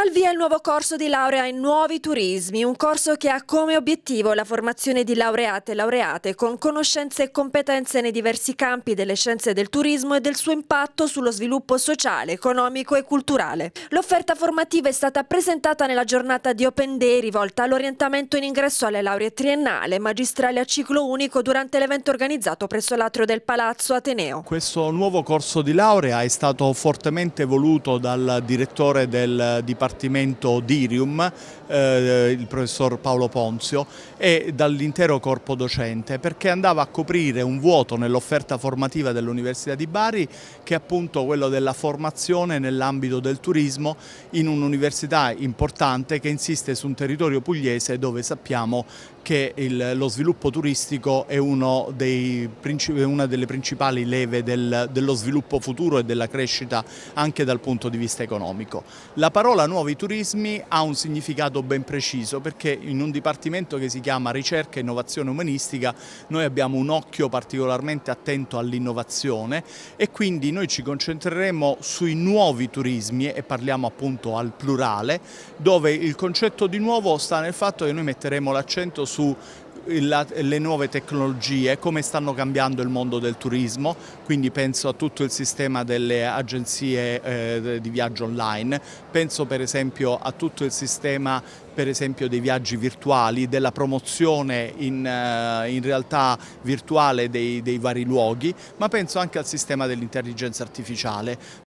Al via il nuovo corso di laurea in nuovi turismi, un corso che ha come obiettivo la formazione di laureate e laureate con conoscenze e competenze nei diversi campi delle scienze del turismo e del suo impatto sullo sviluppo sociale, economico e culturale. L'offerta formativa è stata presentata nella giornata di Open Day rivolta all'orientamento in ingresso alle lauree triennale, magistrale a ciclo unico durante l'evento organizzato presso l'atrio del Palazzo Ateneo. Questo nuovo corso di laurea è stato fortemente voluto dal direttore del Dipartimento Dipartimento d'Irium, eh, il professor Paolo Ponzio, e dall'intero corpo docente perché andava a coprire un vuoto nell'offerta formativa dell'Università di Bari che è appunto quello della formazione nell'ambito del turismo in un'università importante che insiste su un territorio pugliese dove sappiamo che il, lo sviluppo turistico è dei, una delle principali leve del, dello sviluppo futuro e della crescita anche dal punto di vista economico. La parola nuova nuovi turismi ha un significato ben preciso perché in un dipartimento che si chiama ricerca e innovazione umanistica noi abbiamo un occhio particolarmente attento all'innovazione e quindi noi ci concentreremo sui nuovi turismi e parliamo appunto al plurale dove il concetto di nuovo sta nel fatto che noi metteremo l'accento su la, le nuove tecnologie, come stanno cambiando il mondo del turismo, quindi penso a tutto il sistema delle agenzie eh, di viaggio online, penso per esempio a tutto il sistema per esempio dei viaggi virtuali, della promozione in, eh, in realtà virtuale dei, dei vari luoghi, ma penso anche al sistema dell'intelligenza artificiale,